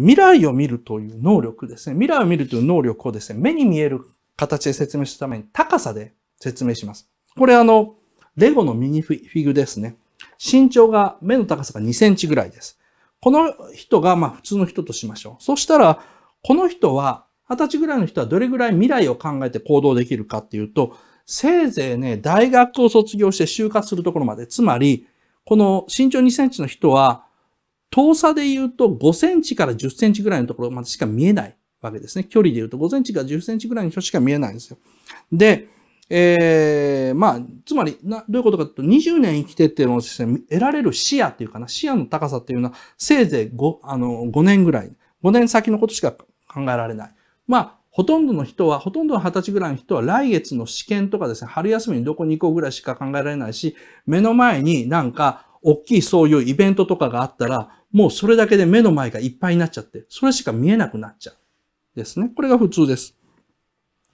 未来を見るという能力ですね。未来を見るという能力をですね、目に見える形で説明するために高さで説明します。これあの、レゴのミニフィグですね。身長が、目の高さが2センチぐらいです。この人がまあ普通の人としましょう。そしたら、この人は、20歳ぐらいの人はどれぐらい未来を考えて行動できるかっていうと、せいぜいね、大学を卒業して就活するところまで。つまり、この身長2センチの人は、遠さで言うと5センチから10センチぐらいのところまでしか見えないわけですね。距離で言うと5センチから10センチぐらいの人しか見えないんですよ。で、えー、まあ、つまりな、どういうことかというと、20年生きてってをですね、得られる視野っていうかな、視野の高さっていうのは、せいぜい5、あの、5年ぐらい、5年先のことしか考えられない。まあ、ほとんどの人は、ほとんどの20歳ぐらいの人は来月の試験とかですね、春休みにどこに行こうぐらいしか考えられないし、目の前になんか大きいそういうイベントとかがあったら、もうそれだけで目の前がいっぱいになっちゃって、それしか見えなくなっちゃう。ですね。これが普通です。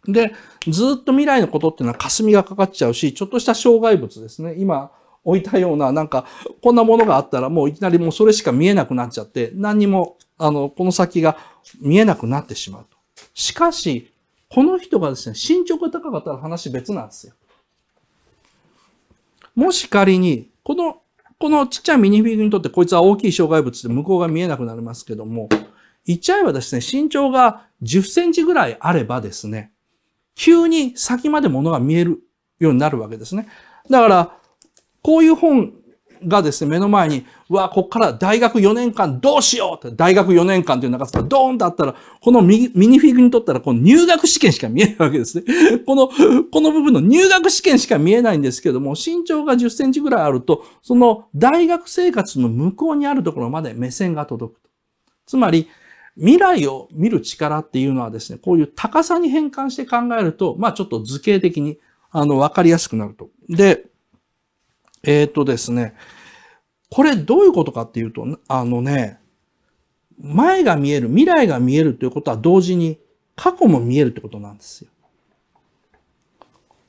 で、ずっと未来のことっていうのは霞がかかっちゃうし、ちょっとした障害物ですね。今置いたような、なんか、こんなものがあったらもういきなりもうそれしか見えなくなっちゃって、何にも、あの、この先が見えなくなってしまうと。しかし、この人がですね、身長が高かったら話別なんですよ。もし仮に、このこのちっちゃいミニフィグにとってこいつは大きい障害物で向こうが見えなくなりますけども、言っちゃえばですね、身長が10センチぐらいあればですね、急に先まで物が見えるようになるわけですね。だから、こういう本がですね、目の前にわ、こっから大学4年間どうしようって、大学4年間という中さ、ドーンとあったら、このミニフィグにとったら、この入学試験しか見えないわけですね。この、この部分の入学試験しか見えないんですけども、身長が10センチぐらいあると、その大学生活の向こうにあるところまで目線が届く。つまり、未来を見る力っていうのはですね、こういう高さに変換して考えると、まあちょっと図形的に、あの、わかりやすくなると。で、えっ、ー、とですね、これどういうことかっていうと、あのね、前が見える、未来が見えるということは同時に過去も見えるってことなんですよ。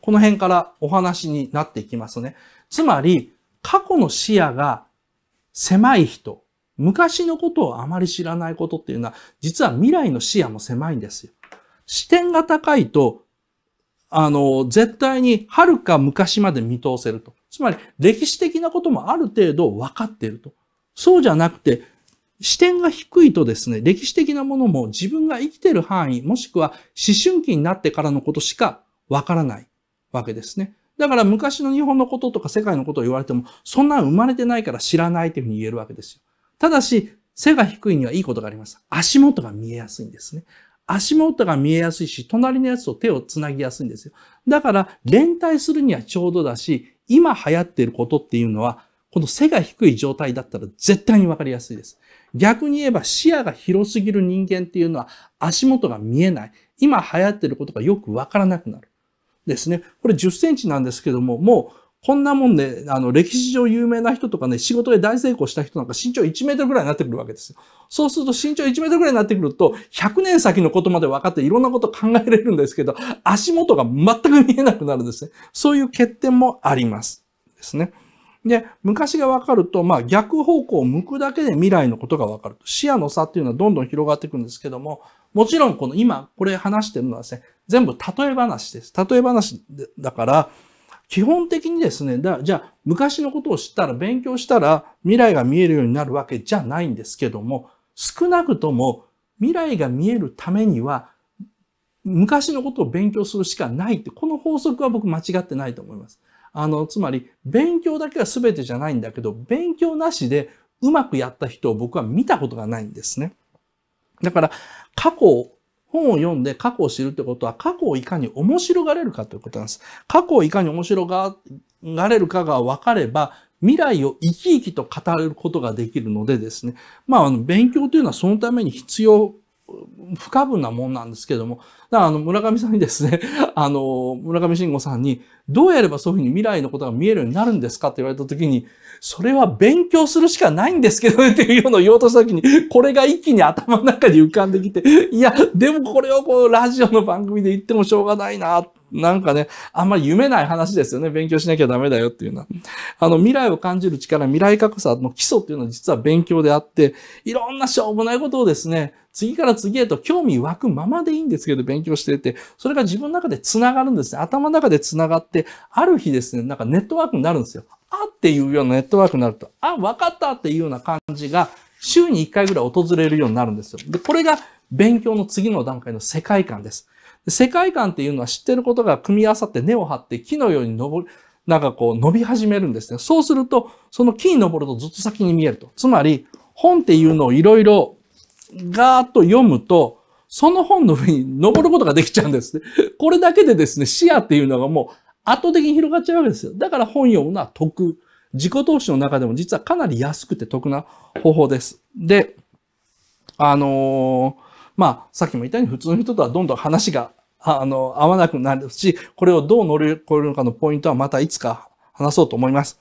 この辺からお話になっていきますね。つまり、過去の視野が狭い人、昔のことをあまり知らないことっていうのは、実は未来の視野も狭いんですよ。視点が高いとあの、絶対に遥か昔まで見通せると。つまり、歴史的なこともある程度分かっていると。そうじゃなくて、視点が低いとですね、歴史的なものも自分が生きてる範囲、もしくは思春期になってからのことしか分からないわけですね。だから昔の日本のこととか世界のことを言われても、そんな生まれてないから知らないというふうに言えるわけですよ。ただし、背が低いにはいいことがあります。足元が見えやすいんですね。足元が見えやすいし、隣のやつと手をつなぎやすいんですよ。だから、連帯するにはちょうどだし、今流行っていることっていうのは、この背が低い状態だったら絶対にわかりやすいです。逆に言えば視野が広すぎる人間っていうのは足元が見えない。今流行ってることがよくわからなくなる。ですね。これ10センチなんですけども、もうこんなもんね、あの、歴史上有名な人とかね、仕事で大成功した人なんか身長1メートルぐらいになってくるわけですよ。そうすると身長1メートルぐらいになってくると、100年先のことまで分かっていろんなこと考えれるんですけど、足元が全く見えなくなるんですね。そういう欠点もあります。ですね。で、昔が分かると、まあ逆方向を向くだけで未来のことが分かると。視野の差っていうのはどんどん広がっていくんですけども、もちろんこの今これ話してるのはですね、全部例え話です。例え話だから、基本的にですね、だじゃあ昔のことを知ったら勉強したら未来が見えるようになるわけじゃないんですけども、少なくとも未来が見えるためには昔のことを勉強するしかないって、この法則は僕間違ってないと思います。あの、つまり勉強だけが全てじゃないんだけど、勉強なしでうまくやった人を僕は見たことがないんですね。だから過去本を読んで過去を知るってことは、過去をいかに面白がれるかということなんです。過去をいかに面白がれるかが分かれば、未来を生き生きと語ることができるのでですね。まあ、あの、勉強というのはそのために必要不可分なもんなんですけども、だからあの村上さんにですね、あの、村上信吾さんに、どうやればそういうふうに未来のことが見えるようになるんですかって言われた時に、それは勉強するしかないんですけどねっていうなを言おうとした時に、これが一気に頭の中に浮かんできて、いや、でもこれをこう、ラジオの番組で言ってもしょうがないなっなんかね、あんまり夢ない話ですよね。勉強しなきゃダメだよっていうのは。あの、未来を感じる力、未来格差の基礎っていうのは実は勉強であって、いろんなしょうもないことをですね、次から次へと興味湧くままでいいんですけど、勉強していて、それが自分の中で繋がるんですね。頭の中で繋がって、ある日ですね、なんかネットワークになるんですよ。あっていうようなネットワークになると、あ、わかったっていうような感じが、週に1回ぐらい訪れるようになるんですよ。で、これが勉強の次の段階の世界観です。世界観っていうのは知ってることが組み合わさって根を張って木のように登る、なんかこう伸び始めるんですね。そうすると、その木に登るとずっと先に見えると。つまり、本っていうのをいろいろガーッと読むと、その本の上に登ることができちゃうんですね。これだけでですね、視野っていうのがもう圧倒的に広がっちゃうわけですよ。だから本読むのは得。自己投資の中でも実はかなり安くて得な方法です。で、あのーまあ、さっきも言ったように普通の人とはどんどん話が、あの、合わなくなるし、これをどう乗り越えるのかのポイントはまたいつか話そうと思います。